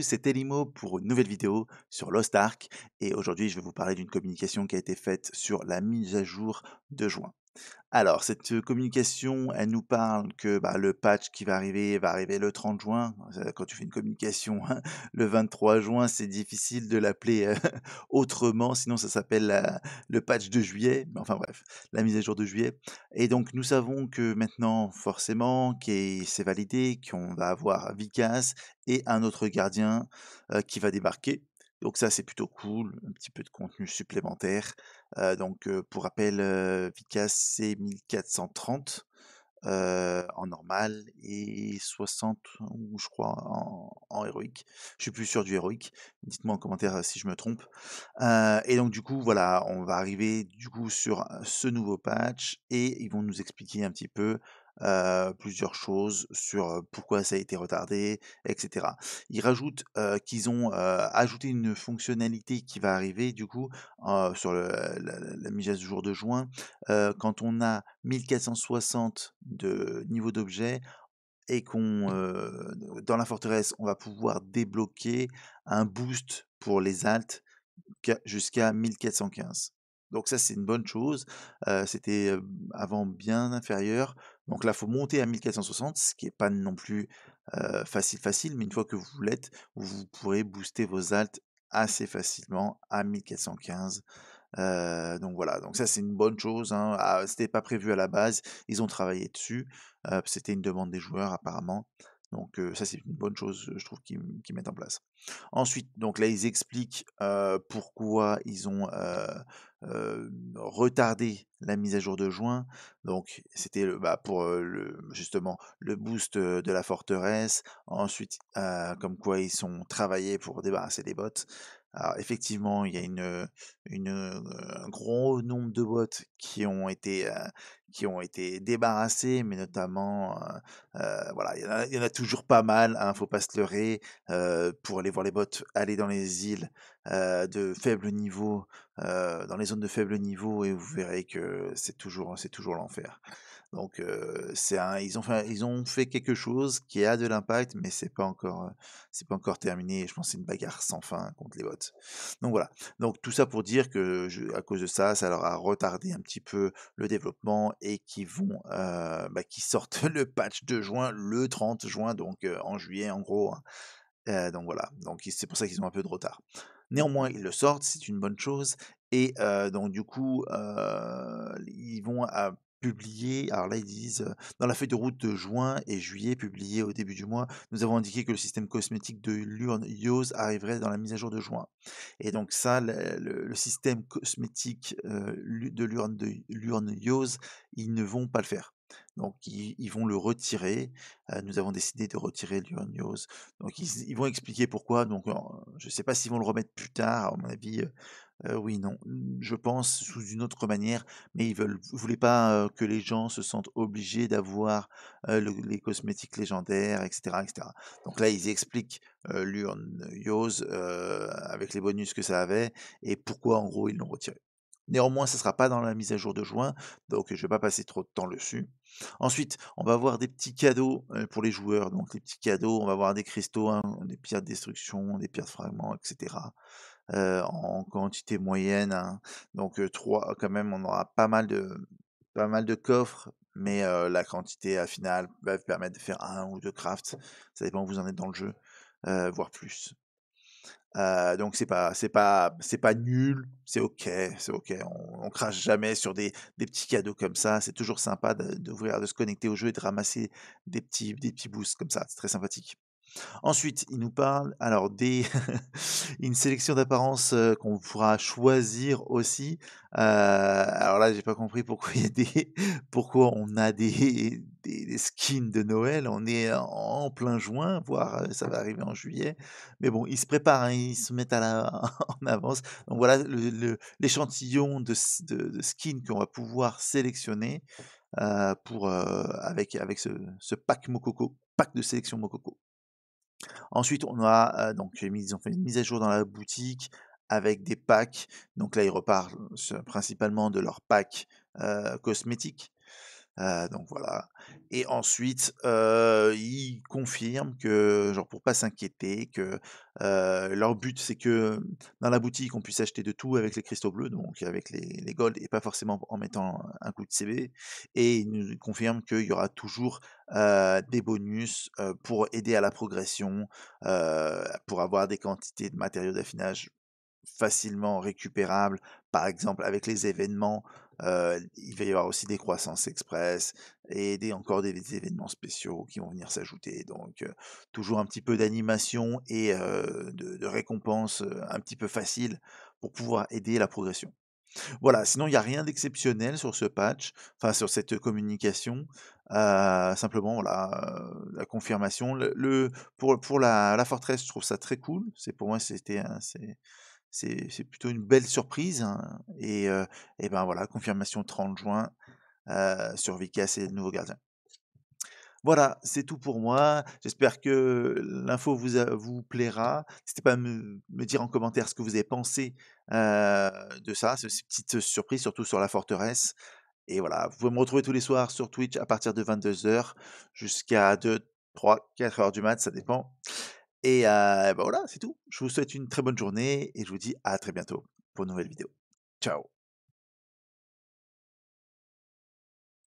c'est Elimo pour une nouvelle vidéo sur Lost Ark et aujourd'hui je vais vous parler d'une communication qui a été faite sur la mise à jour de juin. Alors, cette communication, elle nous parle que bah, le patch qui va arriver va arriver le 30 juin. Quand tu fais une communication hein, le 23 juin, c'est difficile de l'appeler autrement, sinon ça s'appelle le patch de juillet. Enfin bref, la mise à jour de juillet. Et donc, nous savons que maintenant, forcément, c'est validé, qu'on va avoir Vikas et un autre gardien qui va débarquer donc ça c'est plutôt cool, un petit peu de contenu supplémentaire. donc pour rappel, euh, c'est 1430 en normal et 60 ou je crois en, en héroïque. Je suis plus sûr du héroïque. Dites-moi en commentaire si je me trompe. et donc du coup voilà, on va arriver du coup sur ce nouveau patch et ils vont nous expliquer un petit peu euh, plusieurs choses sur pourquoi ça a été retardé, etc. Ils rajoutent qu'ils ont ajouté une fonctionnalité qui va arriver du coup sur la, mise à jour de juin. quand on a 1460 de niveau d'objet, et qu'on mmh. dans la forteresse on va pouvoir débloquer un boost pour les altes jusqu'à 1415. Donc ça, c'est une bonne chose. C'était avant bien inférieur. Donc là, il faut monter à 1460, ce qui n'est pas non plus facile, facile, mais une fois que vous l'êtes, vous pourrez booster vos altes assez facilement à 1415. donc voilà, donc ça c'est une bonne chose. Hein. n'était ah, C'était pas prévu à la base, ils ont travaillé dessus. C'était une demande des joueurs apparemment. Donc ça c'est une bonne chose, je trouve, qu'ils mettent en place. Ensuite, donc là ils expliquent pourquoi ils ont retardé la mise à jour de juin. Donc c'était bah, pour justement le boost de la forteresse. Ensuite, comme quoi ils ont travaillé pour débarrasser des bots. Alors, effectivement, il y a un gros nombre de bottes qui ont été, qui ont été débarrassés, mais notamment, euh, il y, en a, toujours pas mal, ne hein, faut pas se leurrer, pour aller voir les bottes aller dans les îles de faible niveau, dans les zones de faible niveau, et vous verrez que c'est toujours, c'est toujours l'enfer. Donc c'est un, ils ont fait, ils ont fait quelque chose qui a de l'impact, mais c'est pas encore, c'est pas encore terminé. Je pense que c'est une bagarre sans fin contre les bots. Donc voilà. Donc tout ça pour dire que à cause de ça, ça leur a retardé un petit peu le développement et qui vont, bah, qui sortent le patch de juin, le 30 juin, donc en juillet en gros. Hein. donc voilà. Donc c'est pour ça qu'ils ont un peu de retard. Néanmoins, ils le sortent, c'est une bonne chose. Et donc du coup, ils vont à publié, alors là ils disent, dans la feuille de route de juin et juillet publiée au début du mois, nous avons indiqué que le système cosmétique de l'urne IOS arriverait dans la mise à jour de juin. Et donc ça, le, système cosmétique de l'urne IOS, ils ne vont pas le faire. Donc, ils, vont le retirer. Euh, nous avons décidé de retirer l'Urnios, Donc, ils, vont expliquer pourquoi. Donc, euh, je ne sais pas s'ils vont le remettre plus tard, à mon avis. Euh, oui, non, je pense sous une autre manière, mais ils ne voulaient pas que les gens se sentent obligés d'avoir les cosmétiques légendaires, etc., Donc là, ils expliquent l'Urnios avec les bonus que ça avait et pourquoi en gros ils l'ont retiré. Néanmoins, ce ne sera pas dans la mise à jour de juin, donc je ne vais pas passer trop de temps dessus. Ensuite, on va avoir des petits cadeaux pour les joueurs. Donc les petits cadeaux, on va avoir des cristaux, hein, des pierres de destruction, des pierres de fragments, etc. en quantité moyenne. Hein. Donc trois, quand même, on aura pas mal de, pas mal de coffres, mais la quantité à finale va vous permettre de faire un ou deux crafts. Ça dépend où vous en êtes dans le jeu, voire plus. Euh, donc c'est pas c'est pas c'est pas nul, c'est ok, c'est ok. On, crache jamais sur des, petits cadeaux comme ça. C'est toujours sympa d'ouvrir, de, de, se connecter au jeu et de ramasser des petits des petits boosts comme ça. C'est très sympathique. Ensuite, il nous parle alors des une sélection d'apparence qu'on pourra choisir aussi. alors là, j'ai pas compris pourquoi il y a des pourquoi on a des, des, skins de Noël. On est en plein juin, voire ça va arriver en juillet. Mais bon, ils se préparent, hein, ils se mettent à la, en avance. Donc voilà l'échantillon de, de, skins qu'on va pouvoir sélectionner. pour, avec, avec ce, pack Mokoko, pack de sélection Mokoko. Ensuite, on a donc ils ont fait une mise à jour dans la boutique avec des packs. Donc là, ils repartent principalement de leurs packs cosmétiques euh, donc voilà. Et ensuite, euh, ils confirment que, genre pour pas s'inquiéter, que euh, leur but c'est que dans la boutique on puisse acheter de tout avec les cristaux bleus, donc avec les, les golds et pas forcément en mettant un coup de CB. Et ils nous confirment qu'il y aura toujours des bonus pour aider à la progression, pour avoir des quantités de matériaux d'affinage facilement récupérables, par exemple avec les événements. Euh, il va y avoir aussi des croissances express et encore des, événements spéciaux qui vont venir s'ajouter. Donc euh, toujours un petit peu d'animation et euh, de, de récompenses un petit peu faciles pour pouvoir aider la progression. Voilà, sinon il n'y a rien d'exceptionnel sur ce patch, enfin sur cette communication. simplement, voilà, la confirmation. Le, pour, pour la, la, forteresse, je trouve ça très cool. C'est pour moi, c'était c'est plutôt une belle surprise. Hein, et, et, ben voilà, confirmation 30 juin sur Vicas et le nouveau gardien. Voilà, c'est tout pour moi. J'espère que l'info vous, vous plaira. N'hésitez pas à me, dire en commentaire ce que vous avez pensé de ça, ces petite surprise, surtout sur la forteresse. Et voilà, vous pouvez me retrouver tous les soirs sur Twitch à partir de 22h jusqu'à 2, 3, 4 heures du mat, ça dépend. Et bah, voilà, c'est tout. Je vous souhaite une très bonne journée et je vous dis à très bientôt pour une nouvelle vidéo. Ciao